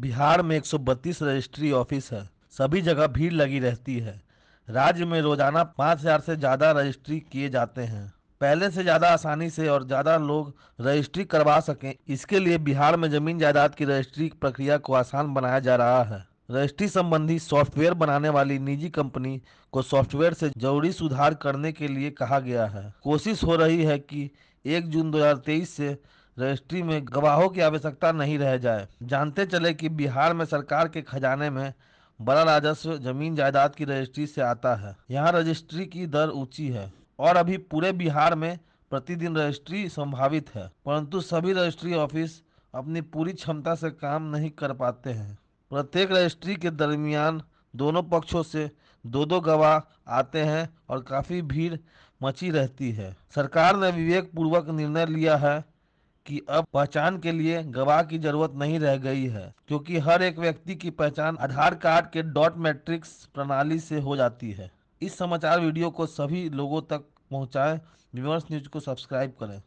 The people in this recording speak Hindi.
बिहार में 132 रजिस्ट्री ऑफिस है सभी जगह भीड़ लगी रहती है राज्य में रोजाना पाँच हजार से ज़्यादा रजिस्ट्री किए जाते हैं पहले से ज़्यादा आसानी से और ज़्यादा लोग रजिस्ट्री करवा सकें इसके लिए बिहार में जमीन जायदाद की रजिस्ट्री प्रक्रिया को आसान बनाया जा रहा है रजिस्ट्री संबंधी सॉफ्टवेयर बनाने वाली निजी कंपनी को सॉफ्टवेयर से जरूरी सुधार करने के लिए कहा गया है कोशिश हो रही है कि एक जून दो से रजिस्ट्री में गवाहों की आवश्यकता नहीं रह जाए जानते चले कि बिहार में सरकार के खजाने में बड़ा राजस्व जमीन जायदाद की रजिस्ट्री से आता है यहाँ रजिस्ट्री की दर ऊंची है और अभी पूरे बिहार में प्रतिदिन रजिस्ट्री संभावित है परंतु सभी रजिस्ट्री ऑफिस अपनी पूरी क्षमता से काम नहीं कर पाते हैं प्रत्येक रजिस्ट्री के दरमियान दोनों पक्षों से दो दो गवाह आते हैं और काफ़ी भीड़ मची रहती है सरकार ने विवेक पूर्वक निर्णय लिया है कि अब पहचान के लिए गवाह की जरूरत नहीं रह गई है क्योंकि हर एक व्यक्ति की पहचान आधार कार्ड के डॉट मैट्रिक्स प्रणाली से हो जाती है इस समाचार वीडियो को सभी लोगों तक पहुंचाएं न्यूज को सब्सक्राइब करें